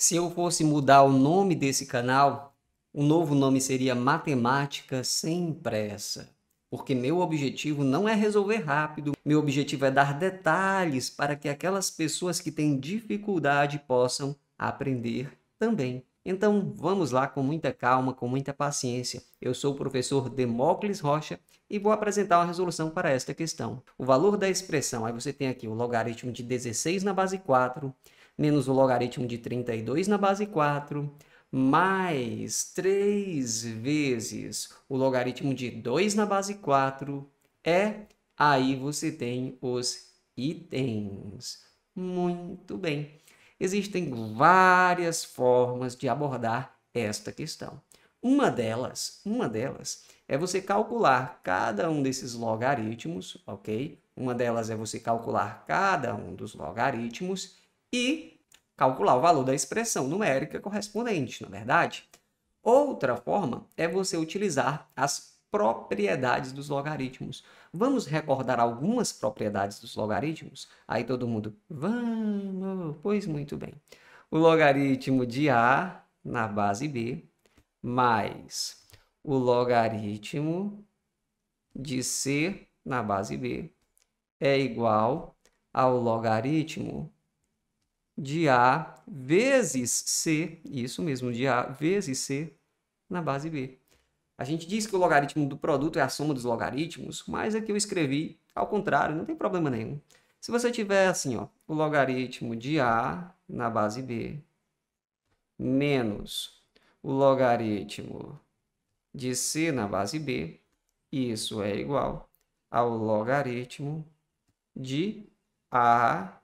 Se eu fosse mudar o nome desse canal, o novo nome seria Matemática Sem Pressa. Porque meu objetivo não é resolver rápido, meu objetivo é dar detalhes para que aquelas pessoas que têm dificuldade possam aprender também. Então vamos lá com muita calma, com muita paciência. Eu sou o professor Demócles Rocha e vou apresentar uma resolução para esta questão. O valor da expressão, aí você tem aqui o logaritmo de 16 na base 4, menos o logaritmo de 32 na base 4, mais 3 vezes o logaritmo de 2 na base 4, é, aí você tem os itens. Muito bem. Existem várias formas de abordar esta questão. Uma delas, uma delas é você calcular cada um desses logaritmos, ok? Uma delas é você calcular cada um dos logaritmos e calcular o valor da expressão numérica correspondente, na é verdade? Outra forma é você utilizar as propriedades dos logaritmos. Vamos recordar algumas propriedades dos logaritmos? Aí todo mundo, vamos! Pois muito bem. O logaritmo de A na base B mais o logaritmo de C na base B é igual ao logaritmo de A vezes C, isso mesmo, de A vezes C na base B. A gente diz que o logaritmo do produto é a soma dos logaritmos, mas aqui é eu escrevi ao contrário, não tem problema nenhum. Se você tiver assim, ó, o logaritmo de A na base B menos o logaritmo de C na base B, isso é igual ao logaritmo de A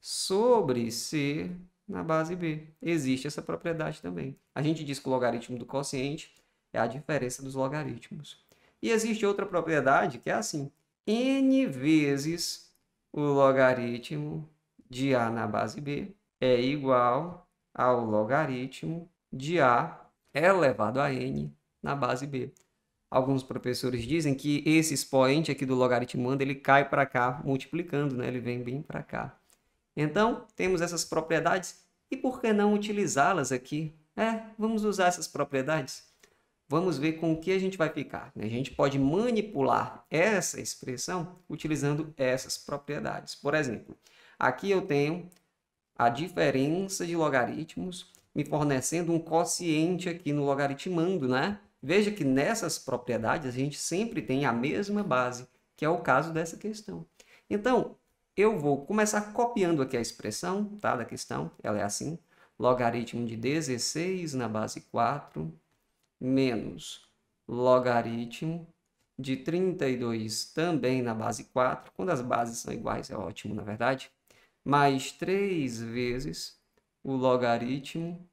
sobre C na base B. Existe essa propriedade também. A gente diz que o logaritmo do quociente é a diferença dos logaritmos. E existe outra propriedade que é assim: n vezes o logaritmo de A na base B é igual ao logaritmo de A elevado a n na base B. Alguns professores dizem que esse expoente aqui do logaritmo ele cai para cá multiplicando, né? ele vem bem para cá. Então, temos essas propriedades e por que não utilizá-las aqui? É, vamos usar essas propriedades? Vamos ver com o que a gente vai ficar. Né? A gente pode manipular essa expressão utilizando essas propriedades. Por exemplo, aqui eu tenho a diferença de logaritmos me fornecendo um quociente aqui no logaritmando, né? Veja que nessas propriedades a gente sempre tem a mesma base, que é o caso dessa questão. Então, eu vou começar copiando aqui a expressão tá, da questão, ela é assim, logaritmo de 16 na base 4 menos logaritmo de 32 também na base 4, quando as bases são iguais é ótimo, na verdade, mais 3 vezes o logaritmo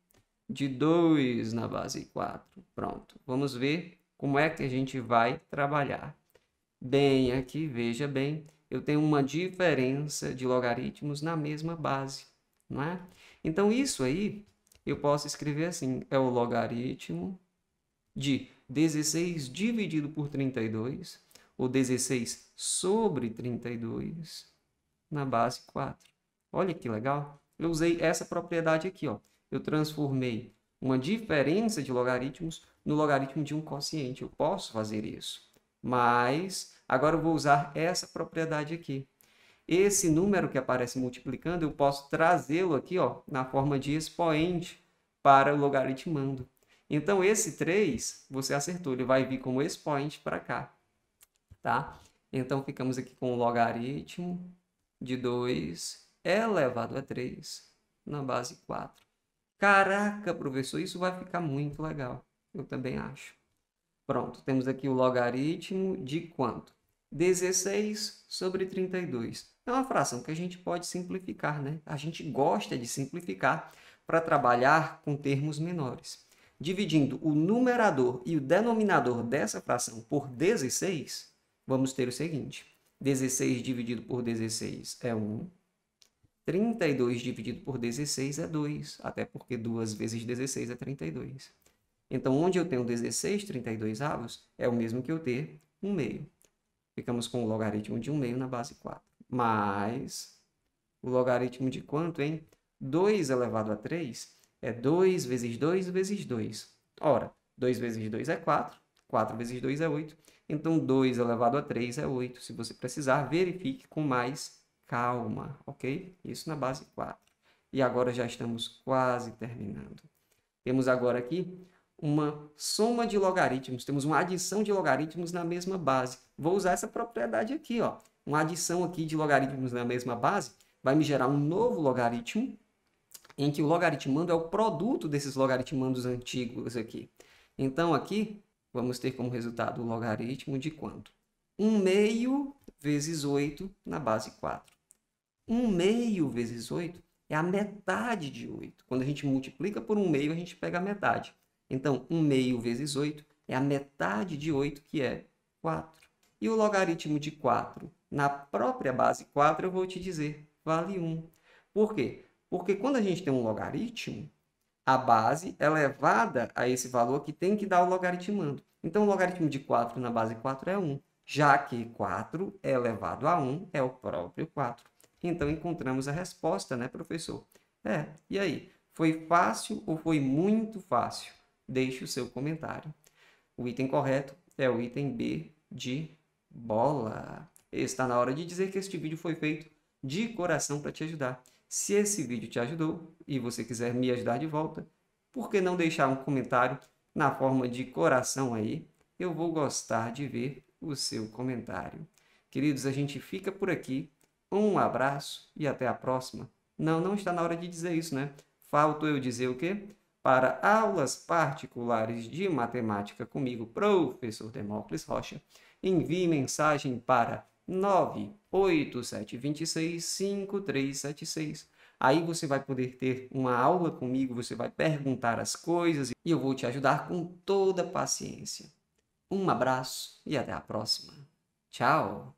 de 2 na base 4. Pronto, vamos ver como é que a gente vai trabalhar. Bem, aqui, veja bem, eu tenho uma diferença de logaritmos na mesma base, não é? Então, isso aí eu posso escrever assim: é o logaritmo de 16 dividido por 32, ou 16 sobre 32, na base 4. Olha que legal! Eu usei essa propriedade aqui, ó. Eu transformei uma diferença de logaritmos no logaritmo de um quociente. Eu posso fazer isso, mas Agora eu vou usar essa propriedade aqui. Esse número que aparece multiplicando, eu posso trazê-lo aqui ó, na forma de expoente para o logaritmando. Então, esse 3, você acertou, ele vai vir como expoente para cá. Tá? Então, ficamos aqui com o logaritmo de 2 elevado a 3 na base 4. Caraca, professor, isso vai ficar muito legal. Eu também acho. Pronto, temos aqui o logaritmo de quanto? 16 sobre 32. É uma fração que a gente pode simplificar, né? A gente gosta de simplificar para trabalhar com termos menores. Dividindo o numerador e o denominador dessa fração por 16, vamos ter o seguinte: 16 dividido por 16 é 1. 32 dividido por 16 é 2, até porque 2 vezes 16 é 32. Então, onde eu tenho 16 32 avos, é o mesmo que eu ter 1 meio ficamos com o logaritmo de 1 meio na base 4. Mais o logaritmo de quanto, hein? 2 elevado a 3 é 2 vezes 2 vezes 2. Ora, 2 vezes 2 é 4, 4 vezes 2 é 8. Então, 2 elevado a 3 é 8. Se você precisar, verifique com mais calma, ok? Isso na base 4. E agora já estamos quase terminando. Temos agora aqui uma soma de logaritmos, temos uma adição de logaritmos na mesma base. Vou usar essa propriedade aqui, ó. Uma adição aqui de logaritmos na mesma base vai me gerar um novo logaritmo, em que o logaritmando é o produto desses logaritmandos antigos aqui. Então, aqui, vamos ter como resultado o logaritmo de quanto? 1 meio vezes 8 na base 4. 1 meio vezes 8 é a metade de 8. Quando a gente multiplica por 1 meio, a gente pega a metade. Então, 1 meio vezes 8 é a metade de 8, que é 4. E o logaritmo de 4 na própria base 4, eu vou te dizer, vale 1. Por quê? Porque quando a gente tem um logaritmo, a base é elevada a esse valor que tem que dar o logaritmando. Então, o logaritmo de 4 na base 4 é 1, já que 4 é elevado a 1 é o próprio 4. Então, encontramos a resposta, né, professor? É, e aí? Foi fácil ou foi muito fácil? deixe o seu comentário. O item correto é o item B de bola. Está na hora de dizer que este vídeo foi feito de coração para te ajudar. Se esse vídeo te ajudou e você quiser me ajudar de volta, por que não deixar um comentário na forma de coração aí? Eu vou gostar de ver o seu comentário. Queridos, a gente fica por aqui. Um abraço e até a próxima. Não, não está na hora de dizer isso, né? Falto eu dizer o quê? para aulas particulares de matemática comigo, professor Demócles Rocha, envie mensagem para 987265376. Aí você vai poder ter uma aula comigo, você vai perguntar as coisas e eu vou te ajudar com toda paciência. Um abraço e até a próxima. Tchau!